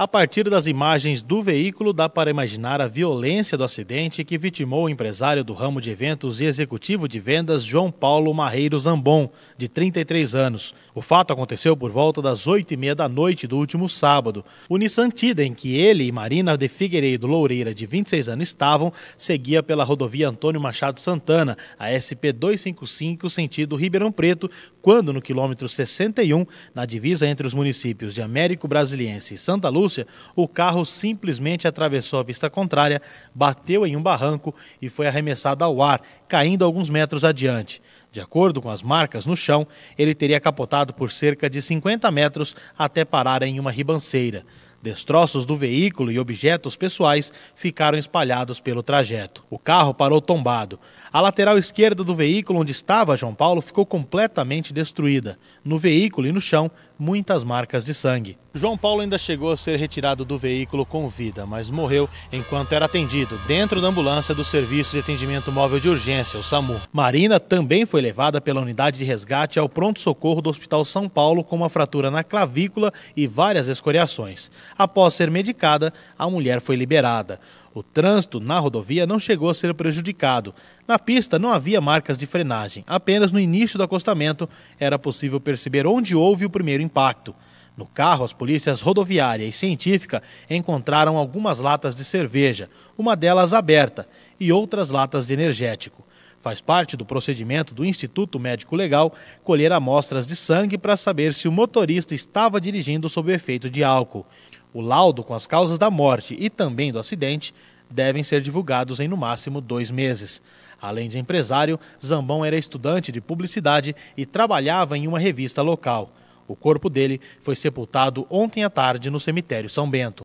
a partir das imagens do veículo, dá para imaginar a violência do acidente que vitimou o empresário do ramo de eventos e executivo de vendas João Paulo Marreiro Zambon, de 33 anos. O fato aconteceu por volta das 8h30 da noite do último sábado. O Nissan Tida, em que ele e Marina de Figueiredo Loureira, de 26 anos, estavam, seguia pela rodovia Antônio Machado Santana, a SP 255, sentido Ribeirão Preto, quando no quilômetro 61, na divisa entre os municípios de Américo Brasiliense e Santa Lúcia, o carro simplesmente atravessou a pista contrária, bateu em um barranco e foi arremessado ao ar, caindo alguns metros adiante. De acordo com as marcas no chão, ele teria capotado por cerca de 50 metros até parar em uma ribanceira. Destroços do veículo e objetos pessoais ficaram espalhados pelo trajeto. O carro parou tombado. A lateral esquerda do veículo onde estava João Paulo ficou completamente destruída. No veículo e no chão, muitas marcas de sangue. João Paulo ainda chegou a ser retirado do veículo com vida, mas morreu enquanto era atendido dentro da ambulância do Serviço de Atendimento Móvel de Urgência, o SAMU. Marina também foi levada pela unidade de resgate ao pronto-socorro do Hospital São Paulo com uma fratura na clavícula e várias escoriações. Após ser medicada, a mulher foi liberada. O trânsito na rodovia não chegou a ser prejudicado. Na pista não havia marcas de frenagem. Apenas no início do acostamento era possível perceber onde houve o primeiro impacto. No carro, as polícias rodoviária e científica encontraram algumas latas de cerveja, uma delas aberta, e outras latas de energético. Faz parte do procedimento do Instituto Médico Legal colher amostras de sangue para saber se o motorista estava dirigindo sob o efeito de álcool. O laudo com as causas da morte e também do acidente devem ser divulgados em no máximo dois meses. Além de empresário, Zambão era estudante de publicidade e trabalhava em uma revista local. O corpo dele foi sepultado ontem à tarde no cemitério São Bento.